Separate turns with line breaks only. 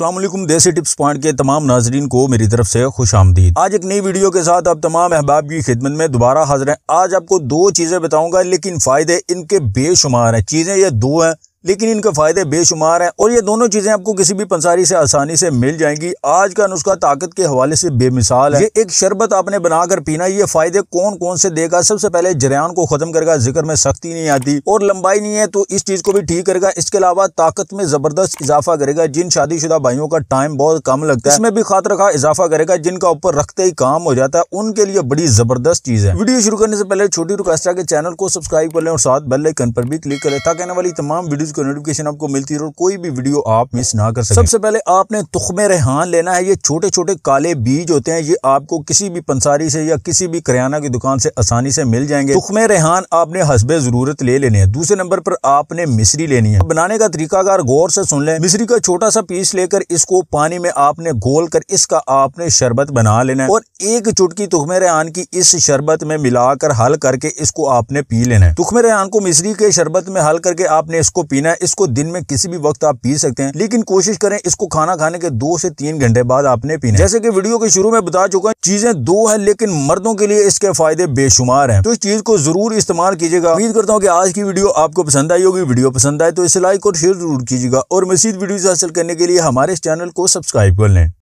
अल्लाम देसी tips point के तमाम नाजरन को मेरी तरफ से खुश आमदीद आज एक नई वीडियो के साथ आप तमाम अहबाब की खिदमत में दोबारा हाजिर हैं आज आपको दो चीज़ें बताऊंगा लेकिन फ़ायदे इनके बेशुमार हैं चीज़ें ये दो हैं लेकिन इनके फ़ायदे बेशुमार हैं और ये दोनों चीज़ें आपको किसी भी पंसारी से आसानी से मिल जाएंगी आज का नुस्खा ताकत के हवाले से बेमिसाल है ये एक शरबत आपने बनाकर पीना ये फ़ायदे कौन कौन से देगा सबसे पहले जरियान को ख़त्म करेगा जिक्र में सख्ती नहीं आती और लंबाई नहीं है तो इस चीज़ को भी ठीक करेगा इसके अलावा ताकत में ज़बरदस्त इजाफा करेगा जिन शादीशुदा भाइयों का टाइम बहुत कम लगता है इसमें भी खात रखा इजाफा करेगा जिनका ऊपर रखते ही काम हो जाता है उनके लिए बड़ी ज़बरदस्त चीज़ है वीडियो शुरू करने से पहले छोटी रुकास्टा के चैनल को सब्सक्राइब कर लें और साथ बेल आइकन पर भी क्लिक करें ताकि आने वाली तमाम वीडियो वीडियोस का नोटिफिकेशन आपको मिलती रहे और कोई भी वीडियो आप मिस ना कर सकें सबसे पहले आपने तुखम रेहान लेना है ये छोटे छोटे काले बीज होते हैं ये आपको किसी भी पंसारी से या किसी भी करियाना की दुकान से आसानी से मिल जाएंगे तुखम रेहान आपने हसबे ज़रूरत ले लेने हैं दूसरे नंबर पर आपने मिश्री लेनी है बनाने का तरीकाकार गौर से सुन लें मिश्री का छोटा सा पीस लेकर इसको पानी में आपने घोल कर इसका आपने शरबत बना लेना है और एक चुटकी तुखम रेहान की इस शरबत में मिलाकर हल करके इसको आपने पी लेना है तुखम रेहान को मिश्री के शरबत में हल करके आपने इसको पी पीना है इसको दिन में किसी भी वक्त आप पी सकते हैं लेकिन कोशिश करें इसको खाना खाने के दो से तीन घंटे बाद आपने पीना जैसे कि वीडियो के शुरू में बता चुका है चीजें दो है लेकिन मर्दों के लिए इसके फायदे बेशुमार हैं तो इस चीज को जरूर इस्तेमाल कीजिएगा उम्मीद करता हूँ की आज की वीडियो आपको पसंद आई होगी वीडियो पसंद आए तो इसे लाइक और शेयर जरूर कीजिएगा और मजीद वीडियो हासिल करने के लिए हमारे इस चैनल को सब्सक्राइब कर लें